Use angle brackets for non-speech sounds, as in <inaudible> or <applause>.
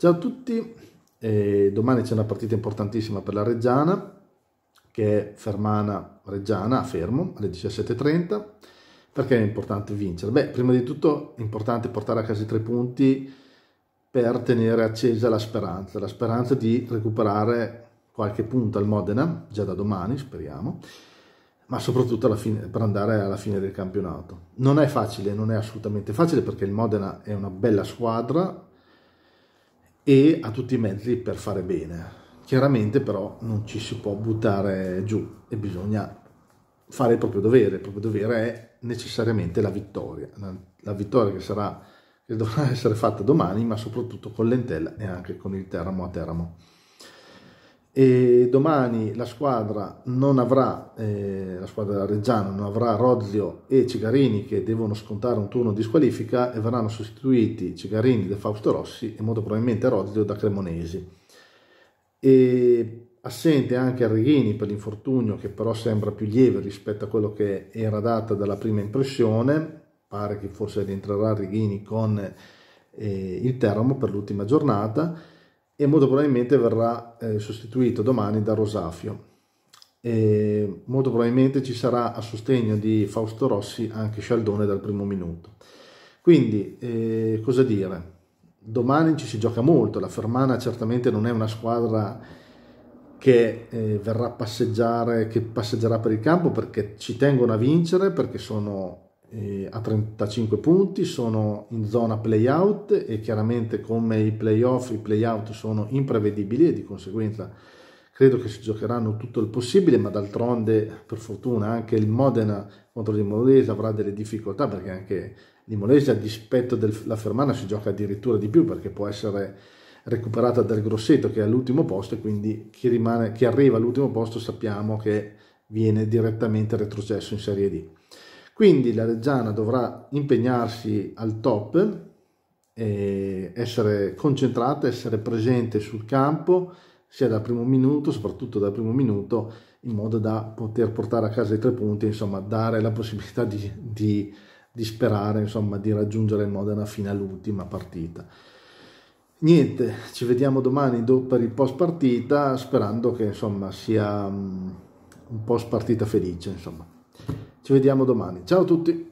Ciao a tutti, eh, domani c'è una partita importantissima per la Reggiana, che è Fermana Reggiana a Fermo alle 17.30. Perché è importante vincere? Beh, prima di tutto è importante portare a casa i tre punti per tenere accesa la speranza, la speranza di recuperare qualche punto al Modena, già da domani speriamo, ma soprattutto fine, per andare alla fine del campionato. Non è facile, non è assolutamente facile perché il Modena è una bella squadra, e ha tutti i mezzi per fare bene. Chiaramente però non ci si può buttare giù e bisogna fare il proprio dovere. Il proprio dovere è necessariamente la vittoria, la vittoria che, sarà, che dovrà <laughs> essere fatta domani, ma soprattutto con l'entella e anche con il Teramo a Teramo e domani la squadra non avrà eh, la squadra reggiana non avrà Rodzio e Cigarini che devono scontare un turno di squalifica e verranno sostituiti Cigarini da Fausto Rossi e molto probabilmente Rodzio da Cremonesi e assente anche Arrighini per l'infortunio che però sembra più lieve rispetto a quello che era data dalla prima impressione pare che forse rientrerà Arrighini con eh, il Teramo per l'ultima giornata e molto probabilmente verrà eh, sostituito domani da Rosafio. E molto probabilmente ci sarà a sostegno di Fausto Rossi anche Scialdone dal primo minuto. Quindi, eh, cosa dire? Domani ci si gioca molto, la Fermana certamente non è una squadra che eh, verrà a passeggiare, che passeggerà per il campo perché ci tengono a vincere, perché sono eh, a 35 punti, sono in zona playout e chiaramente come i playoff, i playout sono imprevedibili e di conseguenza credo che si giocheranno tutto il possibile, ma d'altronde per fortuna anche il Modena contro il Molese avrà delle difficoltà perché anche il Molese a dispetto della Fermana si gioca addirittura di più perché può essere recuperata dal Grosseto che è all'ultimo posto e quindi chi, rimane, chi arriva all'ultimo posto sappiamo che viene direttamente retrocesso in Serie D. Quindi la Reggiana dovrà impegnarsi al top, essere concentrata, essere presente sul campo, sia dal primo minuto, soprattutto dal primo minuto, in modo da poter portare a casa i tre punti, insomma, dare la possibilità di, di, di sperare, insomma, di raggiungere il Modena fino all'ultima partita. Niente, ci vediamo domani per il post partita, sperando che insomma sia mm, un post partita felice, insomma. Ci vediamo domani. Ciao a tutti.